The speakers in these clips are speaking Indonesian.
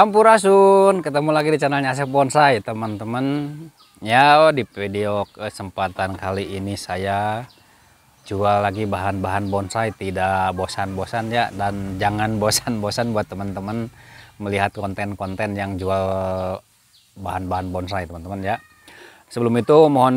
Sampurasun, ketemu lagi di channelnya Asep Bonsai, teman-teman. Ya, oh, di video kesempatan kali ini saya jual lagi bahan-bahan bonsai tidak bosan-bosan ya dan jangan bosan-bosan buat teman-teman melihat konten-konten yang jual bahan-bahan bonsai, teman-teman ya. Sebelum itu mohon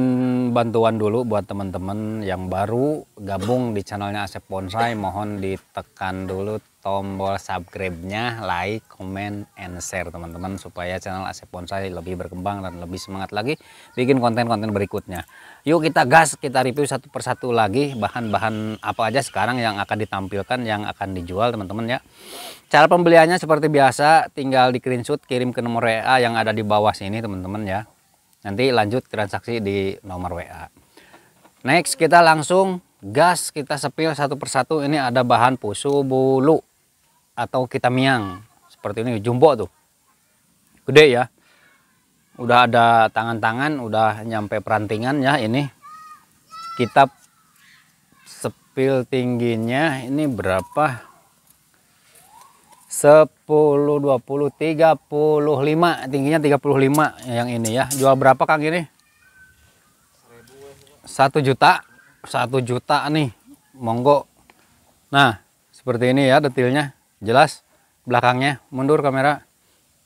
bantuan dulu buat teman-teman yang baru gabung di channelnya Asep Bonsai mohon ditekan dulu tombol subscribe-nya, like, comment, and share teman-teman supaya channel Asep Bonsai lebih berkembang dan lebih semangat lagi bikin konten-konten berikutnya. Yuk kita gas, kita review satu persatu lagi bahan-bahan apa aja sekarang yang akan ditampilkan, yang akan dijual teman-teman ya. Cara pembeliannya seperti biasa, tinggal di screenshot kirim ke nomor WA yang ada di bawah sini teman-teman ya. Nanti lanjut transaksi di nomor WA. Next kita langsung gas kita sepil satu persatu ini ada bahan pusu bulu atau kita miang seperti ini jumbo tuh gede ya udah ada tangan-tangan udah nyampe perantingan ya ini kita sepil tingginya ini berapa 10 20 35 tingginya 35 yang ini ya jual berapa Kang ini satu juta satu juta nih monggo nah seperti ini ya detailnya jelas belakangnya mundur kamera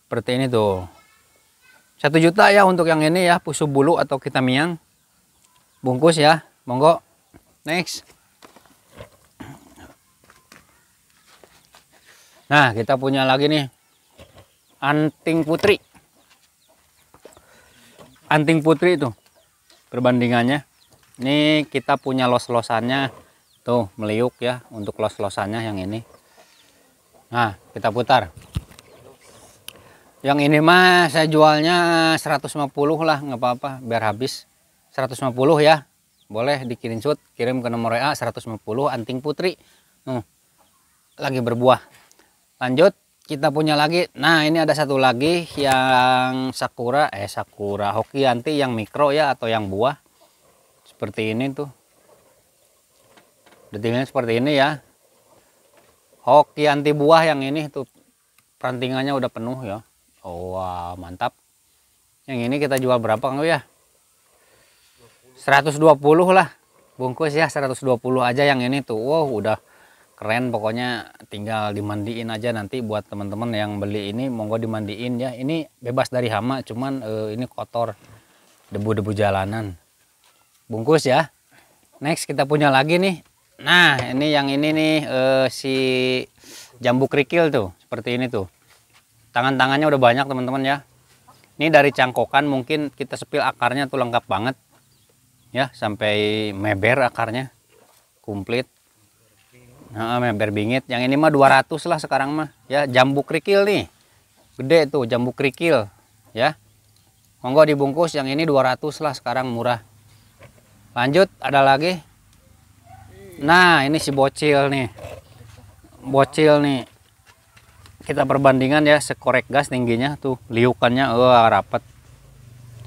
seperti ini tuh satu juta ya untuk yang ini ya pusu bulu atau kita miang bungkus ya monggo next nah kita punya lagi nih anting putri anting putri itu perbandingannya ini kita punya los-losannya tuh meliuk ya untuk los-losannya yang ini Nah, kita putar. Yang ini mah saya jualnya 150 lah, nggak apa-apa, biar habis. 150 ya. Boleh dikirim shoot, kirim ke nomor WA 150 anting putri. Nuh, lagi berbuah. Lanjut, kita punya lagi. Nah, ini ada satu lagi yang sakura, eh sakura hoki anti yang mikro ya atau yang buah. Seperti ini tuh. Detailnya seperti ini ya Hoki anti buah yang ini tuh perantingannya udah penuh ya. Oh, wow, mantap. Yang ini kita jual berapa Kang ya? 120 lah. Bungkus ya 120 aja yang ini tuh. Wow, udah keren pokoknya tinggal dimandiin aja nanti buat teman-teman yang beli ini monggo dimandiin ya. Ini bebas dari hama, cuman eh, ini kotor debu-debu jalanan. Bungkus ya. Next kita punya lagi nih Nah, ini yang ini nih uh, si jambu kerikil tuh, seperti ini tuh. Tangan-tangannya udah banyak teman-teman ya. Ini dari cangkokan mungkin kita sepil akarnya tuh lengkap banget. Ya, sampai meber akarnya. Komplit. Nah, meber bingit. Yang ini mah 200 lah sekarang mah. Ya, jambu kerikil nih. Gede tuh jambu kerikil. Ya. Monggo dibungkus yang ini 200 lah sekarang murah. Lanjut, ada lagi. Nah, ini si bocil nih. Bocil nih. Kita perbandingan ya sekorek gas tingginya tuh, liukannya wah rapat.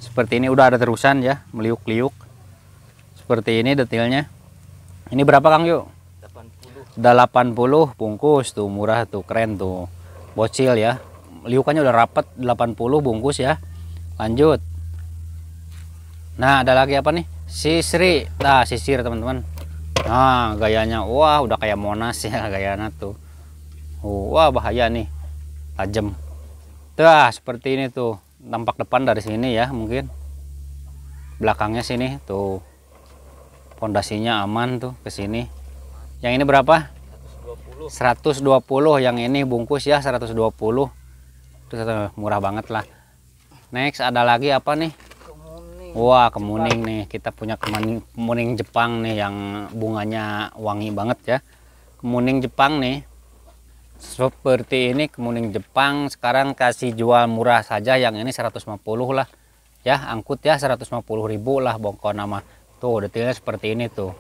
Seperti ini udah ada terusan ya, meliuk-liuk. Seperti ini detailnya. Ini berapa Kang Yu? 80. 80 bungkus tuh, murah tuh, keren tuh. Bocil ya. Liukannya udah rapat 80 bungkus ya. Lanjut. Nah, ada lagi apa nih? Sisri. Nah, sisir teman-teman nah gayanya wah udah kayak monas ya gayanya tuh wah bahaya nih tajam Tuh seperti ini tuh tampak depan dari sini ya mungkin belakangnya sini tuh pondasinya aman tuh ke sini yang ini berapa 120 yang ini bungkus ya 120 itu eh, murah banget lah next ada lagi apa nih Wah, kemuning Jepang. nih. Kita punya kemuning, kemuning Jepang nih yang bunganya wangi banget ya. Kemuning Jepang nih. Seperti ini kemuning Jepang sekarang kasih jual murah saja yang ini 150 lah. Ya, angkut ya 150 ribu lah bongko nama. Tuh, detailnya seperti ini tuh.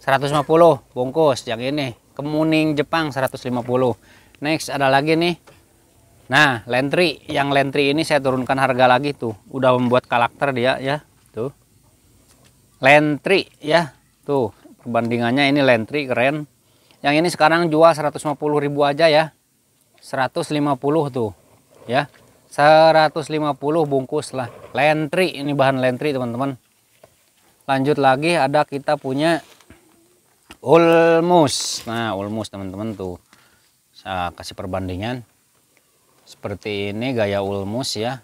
150 bungkus yang ini. Kemuning Jepang 150. Next ada lagi nih Nah, lentri, yang lentri ini saya turunkan harga lagi tuh. Udah membuat karakter dia ya, tuh. Lentri ya, tuh. Perbandingannya ini lentri keren. Yang ini sekarang jual ribu aja ya. 150 tuh, ya. 150 bungkus lah. Lentri ini bahan lentri, teman-teman. Lanjut lagi ada kita punya ulmus. Nah, ulmus teman-teman tuh. Saya kasih perbandingan seperti ini gaya ulmus ya.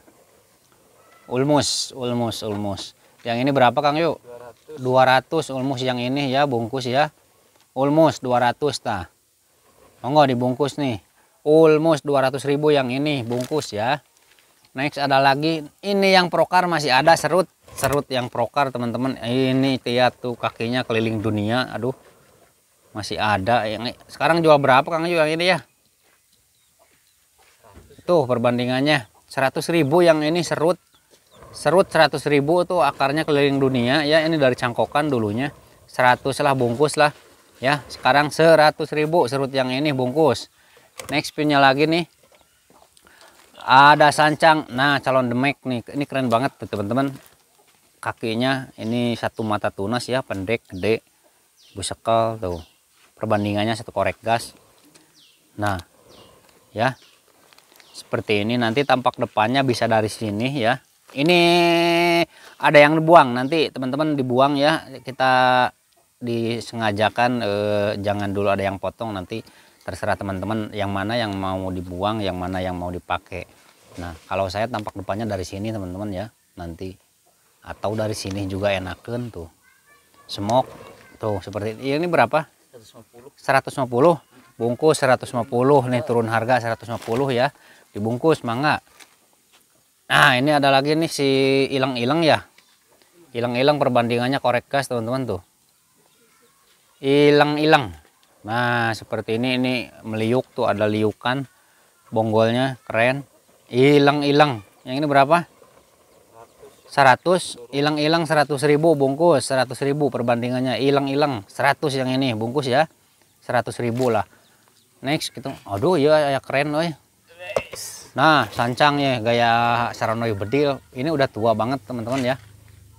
Ulmus, ulmus, ulmus. Yang ini berapa Kang Yuk? 200. 200 ulmus yang ini ya bungkus ya. Ulmus 200 tah. Monggo dibungkus nih. Ulmus 200.000 yang ini bungkus ya. Next ada lagi ini yang prokar masih ada serut. Serut yang prokar teman-teman. Ini tiat tuh kakinya keliling dunia. Aduh. Masih ada yang sekarang jual berapa Kang Yuk yang ini ya? Tuh perbandingannya 100 ribu yang ini serut serut 100 ribu tuh akarnya keliling dunia ya ini dari cangkokan dulunya 100 lah bungkus lah ya sekarang 100 ribu serut yang ini bungkus next punya lagi nih ada sancang nah calon demek nih ini keren banget tuh teman-teman kakinya ini satu mata tunas ya pendek gede busekel tuh perbandingannya satu korek gas nah ya seperti ini nanti tampak depannya bisa dari sini ya ini ada yang dibuang nanti teman-teman dibuang ya kita disengajakan eh, jangan dulu ada yang potong nanti terserah teman-teman yang mana yang mau dibuang yang mana yang mau dipakai nah kalau saya tampak depannya dari sini teman-teman ya nanti atau dari sini juga enakan tuh semok tuh seperti ini ini berapa 150 150 bungkus 150 nih turun harga 150 ya dibungkus mangga nah ini ada lagi nih si ilang-ilang ya ilang-ilang perbandingannya korek gas teman-teman tuh ilang-ilang nah seperti ini ini meliuk tuh ada liukan bonggolnya keren ilang-ilang yang ini berapa 100 ilang-ilang 100 ribu bungkus 100 ribu perbandingannya ilang-ilang, 100 yang ini bungkus ya 100 ribu lah next gitu aduh ya, ya keren oi Nah, ya gaya saranoi bedil. Ini udah tua banget, teman-teman ya.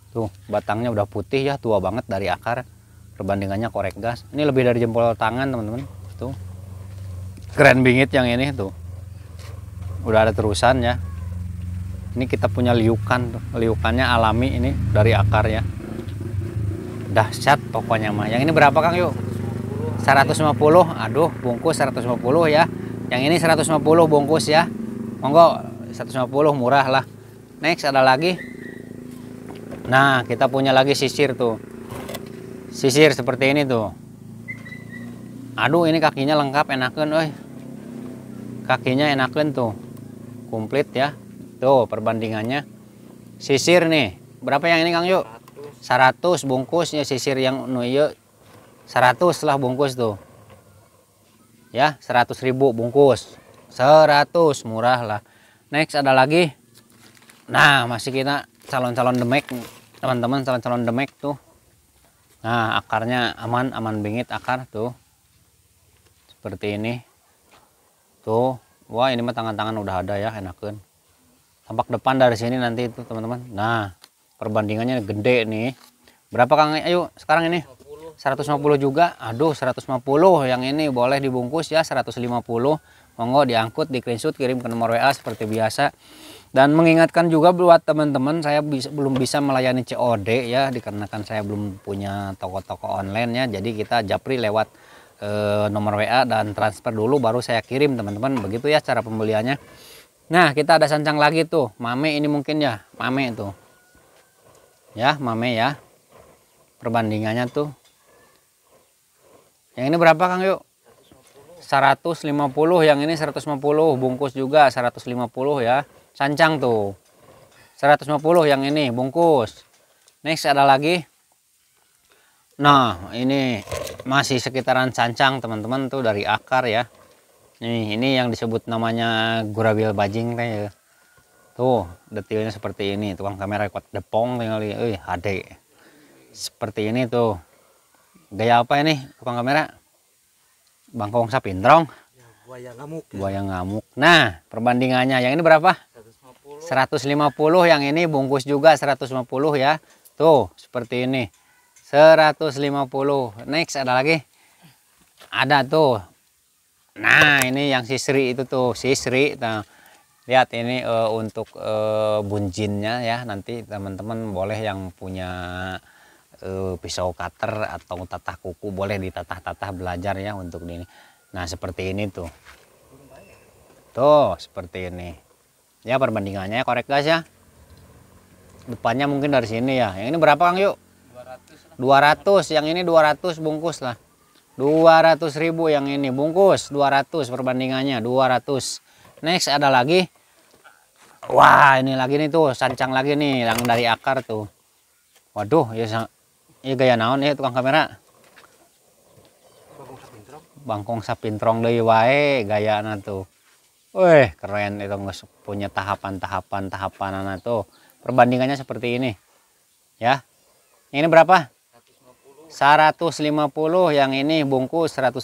Tuh, batangnya udah putih ya, tua banget dari akar. Perbandingannya korek gas. Ini lebih dari jempol tangan, teman-teman. Tuh. Keren bingit yang ini tuh. Udah ada terusan ya. Ini kita punya liukan tuh. Liukannya alami ini dari akar ya. Dahsyat pokoknya mah. Yang ini berapa, Kang, yuk? 150. Aduh, bungkus 150 ya. Yang ini 150 bungkus ya monggo 150 murah lah next ada lagi nah kita punya lagi sisir tuh sisir seperti ini tuh aduh ini kakinya lengkap enakan oi kakinya enakan tuh komplit ya tuh perbandingannya sisir nih berapa yang ini Kang Yuk 100 bungkusnya sisir yang nuyo 100 lah bungkus tuh ya 100 ribu bungkus 100 murah lah next ada lagi nah masih kita calon-calon demek teman-teman calon-calon demek tuh nah akarnya aman aman bingit akar tuh seperti ini tuh wah ini mah tangan-tangan udah ada ya enakan tampak depan dari sini nanti itu teman-teman nah perbandingannya gede nih berapa Kang ayo sekarang ini 150 juga aduh 150 yang ini boleh dibungkus ya 150 monggo diangkut di screenshot kirim ke nomor WA seperti biasa dan mengingatkan juga buat teman-teman saya bisa, belum bisa melayani COD ya dikarenakan saya belum punya toko-toko online ya jadi kita japri lewat e, nomor WA dan transfer dulu baru saya kirim teman-teman begitu ya cara pembeliannya nah kita ada sancang lagi tuh mame ini mungkin ya mame itu ya mame ya perbandingannya tuh yang ini berapa Kang yuk 150 yang ini 150 bungkus juga 150 ya sancang tuh 150 yang ini bungkus next ada lagi nah ini masih sekitaran sancang teman-teman tuh dari akar ya nih ini yang disebut namanya gurabil bajing teh ya. tuh detailnya seperti ini tukang kamera kuat depong tinggal eh HD seperti ini tuh gaya apa ini tukang kamera Bangkong sapintrong. Ya, buaya ngamuk. Ya. Buaya ngamuk. Nah, perbandingannya yang ini berapa? 150. 150 yang ini bungkus juga 150 ya. Tuh, seperti ini. 150. Next ada lagi? Ada tuh. Nah, ini yang sisri itu tuh, sisri. Nah, lihat ini uh, untuk uh, eh, bunjinnya ya. Nanti teman-teman boleh yang punya e, pisau cutter atau tatah kuku boleh ditatah-tatah belajar ya untuk ini. Nah seperti ini tuh. Tuh seperti ini. Ya perbandingannya ya, korek gas ya. Depannya mungkin dari sini ya. Yang ini berapa Kang Yuk? 200. 200. Yang ini 200 bungkus lah. 200 ribu yang ini. Bungkus 200 perbandingannya 200. Next ada lagi. Wah ini lagi nih tuh. Sancang lagi nih yang dari akar tuh. Waduh ya Iya gaya naon ya tukang kamera. Bangkong sapintrong deui wae gaya na tuh. Weh, keren itu nggak punya tahapan-tahapan tahapan anak tuh. Perbandingannya seperti ini. Ya. ini berapa? 150. 150 yang ini bungkus 150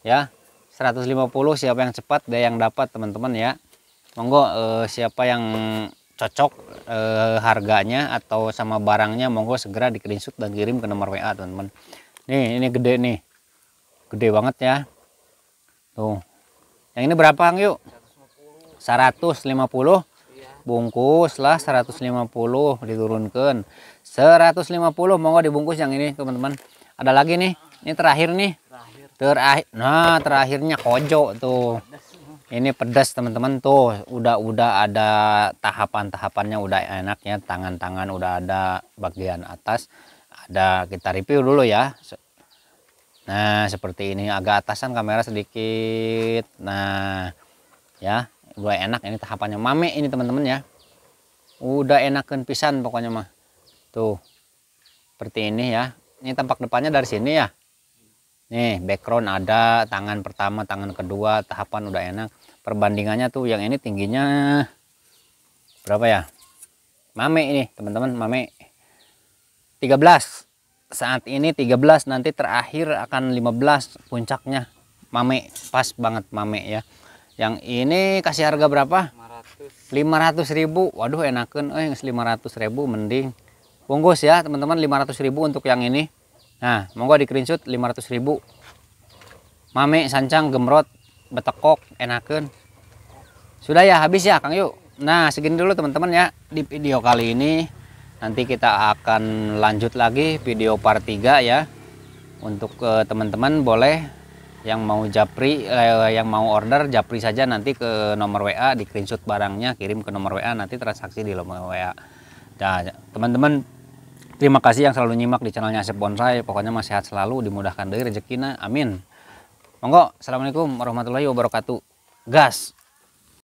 ya. 150 siapa yang cepat dia yang dapat teman-teman ya. Monggo eh, siapa yang cocok e, harganya atau sama barangnya monggo segera di screenshot dan kirim ke nomor WA teman-teman nih ini gede nih gede banget ya tuh yang ini berapa Ang yuk 150 iya. bungkus lah 150 diturunkan 150 monggo dibungkus yang ini teman-teman ada lagi nih ini terakhir nih terakhir nah terakhirnya kojo tuh ini pedas teman-teman tuh udah-udah ada tahapan-tahapannya udah enak ya tangan-tangan udah ada bagian atas ada kita review dulu ya nah seperti ini agak atasan kamera sedikit nah ya udah enak ini tahapannya mame ini teman-teman ya udah enakan pisan pokoknya mah tuh seperti ini ya ini tampak depannya dari sini ya nih background ada tangan pertama tangan kedua tahapan udah enak perbandingannya tuh yang ini tingginya berapa ya mame ini teman-teman mame 13 saat ini 13 nanti terakhir akan 15 puncaknya mame pas banget mame ya yang ini kasih harga berapa 500 ribu. waduh enakan eh ribu mending bungkus ya teman-teman ribu untuk yang ini Nah, monggo di screenshot 500 ribu. Mame, sancang, gemrot, betekok, enakan. Sudah ya, habis ya Kang Yuk. Nah, segini dulu teman-teman ya di video kali ini. Nanti kita akan lanjut lagi video part 3 ya. Untuk eh, teman-teman eh, boleh yang mau japri, eh, yang mau order japri saja nanti ke nomor WA, di screenshot barangnya, kirim ke nomor WA, nanti transaksi di nomor WA. Nah, teman-teman Terima kasih yang selalu nyimak di channelnya Asep Bonsai. Pokoknya masih sehat selalu, dimudahkan dari rezekinya, Amin. Monggo, Assalamualaikum warahmatullahi wabarakatuh. Gas!